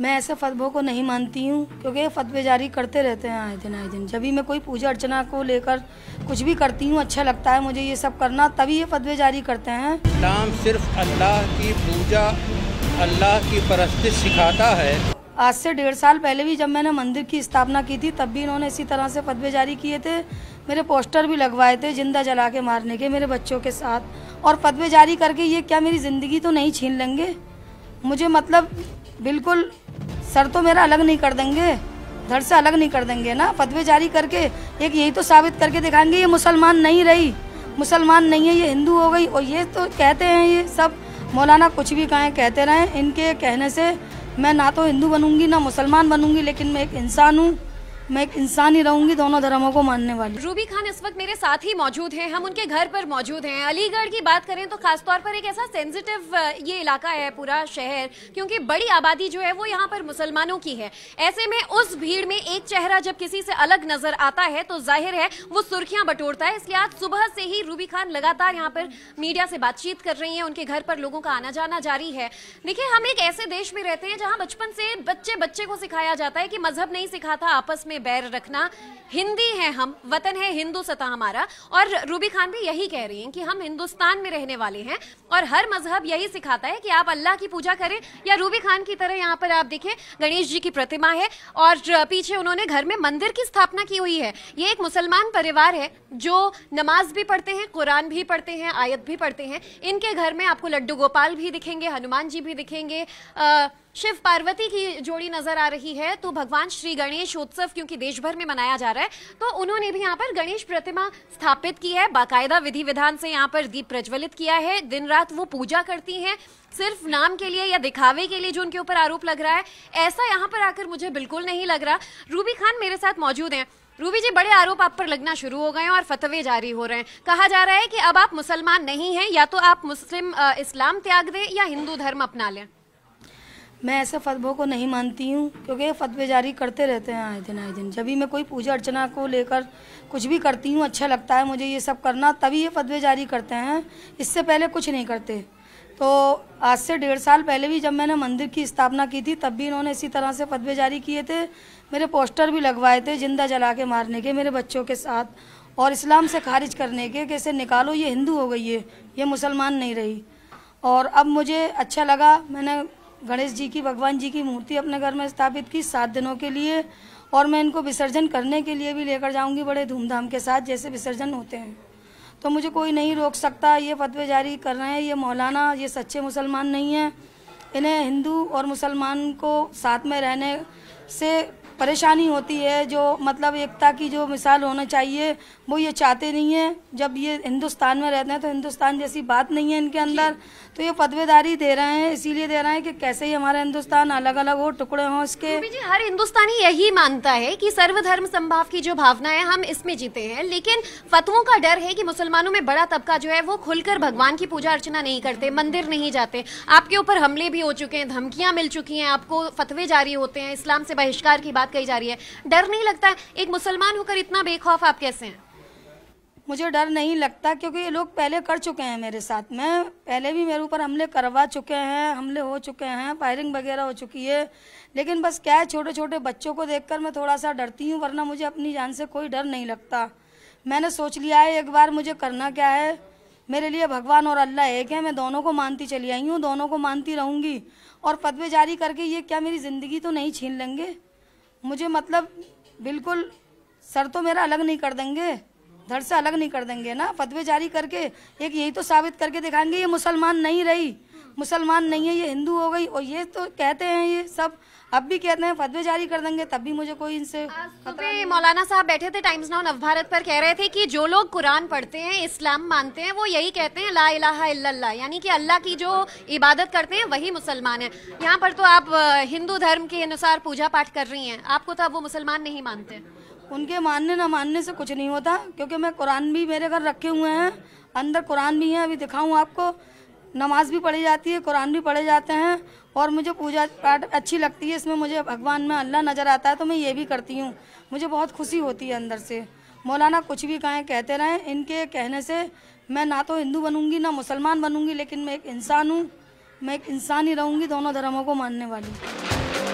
मैं ऐसे फतवों को नहीं मानती हूँ क्योंकि ये फतवे जारी करते रहते हैं आए दिन आए दिन जब भी मैं कोई पूजा अर्चना को लेकर कुछ भी करती हूँ अच्छा लगता है मुझे ये सब करना तभी ये फतवे जारी करते हैं इस्लाम सिर्फ अल्लाह की पूजा अल्लाह की परस्ती सिखाता है आज से डेढ़ साल पहले भी जब मैंने मंदिर की स्थापना की थी तब भी इन्होंने इसी तरह से फतवे जारी किए थे मेरे पोस्टर भी लगवाए थे जिंदा जला के मारने के मेरे बच्चों के साथ और फतवे जारी करके ये क्या मेरी ज़िंदगी तो नहीं छीन लेंगे मुझे मतलब बिल्कुल सर तो मेरा अलग नहीं कर देंगे धर से अलग नहीं कर देंगे ना फतवे जारी करके एक यही तो साबित करके दिखाएंगे ये मुसलमान नहीं रही मुसलमान नहीं है ये हिंदू हो गई और ये तो कहते हैं ये सब मौलाना कुछ भी कहें कहते रहें इनके कहने से मैं ना तो हिंदू बनूंगी ना मुसलमान बनूंगी लेकिन मैं एक इंसान हूँ मैं एक इंसान ही रहूंगी दोनों धर्मों को मानने वाली रूबी खान इस वक्त मेरे साथ ही मौजूद हैं हम उनके घर पर मौजूद हैं अलीगढ़ की बात करें तो खासतौर पर एक ऐसा सेंसिटिव ये इलाका है पूरा शहर क्योंकि बड़ी आबादी जो है वो यहाँ पर मुसलमानों की है ऐसे में उस भीड़ में एक चेहरा जब किसी से अलग नजर आता है तो जाहिर है वो सुर्खियां बटोरता है इसलिए आज सुबह से ही रूबी खान लगातार यहाँ पर मीडिया से बातचीत कर रही है उनके घर पर लोगों का आना जाना जारी है देखिए हम एक ऐसे देश में रहते हैं जहाँ बचपन से बच्चे बच्चे को सिखाया जाता है कि मजहब नहीं सिखाता आपस में में बैर रखना हिंदी है हम वतन है हिंदू सता हमारा और रूबी खान भी यही कह रही हैं कि हम हिंदुस्तान में रहने वाले हैं और हर मजहब यही सिखाता है कि आप अल्लाह की पूजा करें या रूबी खान की तरह यहाँ पर आप देखें गणेश जी की प्रतिमा है और पीछे उन्होंने घर में मंदिर की स्थापना की हुई है ये एक मुसलमान परिवार है जो नमाज भी पढ़ते हैं कुरान भी पढ़ते हैं आयत भी पढ़ते हैं इनके घर में आपको लड्डू गोपाल भी दिखेंगे हनुमान जी भी दिखेंगे आ, शिव पार्वती की जोड़ी नजर आ रही है तो भगवान श्री गणेश उत्सव क्योंकि देश भर में मनाया जा रहा है तो उन्होंने भी यहाँ पर गणेश प्रतिमा स्थापित की है बाकायदा विधि विधान से यहाँ पर दीप प्रज्वलित किया है दिन रात वो पूजा करती हैं सिर्फ नाम के लिए या दिखावे के लिए जो उनके ऊपर आरोप लग रहा है ऐसा यहाँ पर आकर मुझे बिल्कुल नहीं लग रहा रूबी खान मेरे साथ मौजूद है रूबी जी बड़े आरोप आप पर लगना शुरू हो गए हैं और फतवे जारी हो रहे हैं कहा जा रहा है कि अब आप मुसलमान नहीं हैं या तो आप मुस्लिम इस्लाम त्याग दें या हिंदू धर्म अपना लें मैं ऐसे फतवों को नहीं मानती हूँ क्योंकि ये फतवे जारी करते रहते हैं आए दिन आए दिन जब भी मैं कोई पूजा अर्चना को लेकर कुछ भी करती हूँ अच्छा लगता है मुझे ये सब करना तभी ये फतवे जारी करते हैं इससे पहले कुछ नहीं करते तो आज से डेढ़ साल पहले भी जब मैंने मंदिर की स्थापना की थी तब भी इन्होंने इसी तरह से फतवे जारी किए थे मेरे पोस्टर भी लगवाए थे जिंदा जला के मारने के मेरे बच्चों के साथ और इस्लाम से खारिज करने के कैसे निकालो ये हिंदू हो गई है ये मुसलमान नहीं रही और अब मुझे अच्छा लगा मैंने गणेश जी की भगवान जी की मूर्ति अपने घर में स्थापित की सात दिनों के लिए और मैं इनको विसर्जन करने के लिए भी लेकर जाऊंगी बड़े धूमधाम के साथ जैसे विसर्जन होते हैं तो मुझे कोई नहीं रोक सकता ये फतवे जारी कर रहे हैं ये मौलाना ये सच्चे मुसलमान नहीं हैं इन्हें हिंदू और मुसलमान को साथ में रहने से परेशानी होती है जो मतलब एकता की जो मिसाल होना चाहिए वो ये चाहते नहीं है जब ये हिंदुस्तान में रहते हैं तो हिंदुस्तान जैसी बात नहीं है इनके अंदर तो ये पदवेदारी दे रहे हैं इसीलिए दे रहे हैं कि कैसे ही हमारा हिंदुस्तान अलग अलग हो टुकड़े हों इसके जी हर हिंदुस्तानी यही मानता है कि सर्वधर्म संभाव की जो भावना है हम इसमें जीते हैं लेकिन फतवों का डर है कि मुसलमानों में बड़ा तबका जो है वो खुलकर भगवान की पूजा अर्चना नहीं करते मंदिर नहीं जाते आपके ऊपर हमले भी हो चुके हैं धमकियां मिल चुकी हैं आपको फतवे जारी होते हैं इस्लाम से बहिष्कार की बात बात कही जा रही है डर नहीं लगता एक मुसलमान होकर इतना बेखौफ आप कैसे हैं मुझे डर नहीं लगता क्योंकि ये लोग पहले कर चुके हैं मेरे साथ मैं पहले भी मेरे ऊपर हमले करवा चुके हैं हमले हो चुके हैं फायरिंग वगैरह हो चुकी है लेकिन बस क्या है छोटे छोटे बच्चों को देखकर मैं थोड़ा सा डरती हूँ वरना मुझे अपनी जान से कोई डर नहीं लगता मैंने सोच लिया है एक बार मुझे करना क्या है मेरे लिए भगवान और अल्लाह एक है मैं दोनों को मानती चली आई हूँ दोनों को मानती रहूँगी और फतवे जारी करके ये क्या मेरी ज़िंदगी तो नहीं छीन लेंगे मुझे मतलब बिल्कुल सर तो मेरा अलग नहीं कर देंगे धड़ से अलग नहीं कर देंगे ना फतवे जारी करके एक यही तो साबित करके दिखाएंगे ये मुसलमान नहीं रही मुसलमान नहीं है ये हिंदू हो गई और ये तो कहते हैं ये सब अब भी कहते हैं फतवे जारी कर देंगे तब भी मुझे कोई इनसे मौलाना साहब बैठे थे टाइम्स नाउ भारत पर कह रहे थे कि जो लोग कुरान पढ़ते हैं इस्लाम मानते हैं वो यही कहते हैं ला इलाहा इल्लल्लाह यानी कि अल्लाह की जो इबादत करते हैं वही मुसलमान है यहाँ पर तो आप हिंदू धर्म के अनुसार पूजा पाठ कर रही है आपको तो अब वो मुसलमान नहीं मानते उनके मानने ना मानने से कुछ नहीं होता क्योंकि मैं कुरान भी मेरे घर रखे हुए हैं अंदर कुरान भी है अभी दिखाऊँ आपको नमाज भी पढ़ी जाती है कुरान भी पढ़े जाते हैं और मुझे पूजा पाठ अच्छी लगती है इसमें मुझे भगवान में अल्लाह नज़र आता है तो मैं ये भी करती हूँ मुझे बहुत खुशी होती है अंदर से मौलाना कुछ भी कहें कहते रहें इनके कहने से मैं ना तो हिंदू बनूंगी ना मुसलमान बनूंगी लेकिन मैं एक इंसान हूँ मैं एक इंसान ही रहूँगी दोनों धर्मों को मानने वाली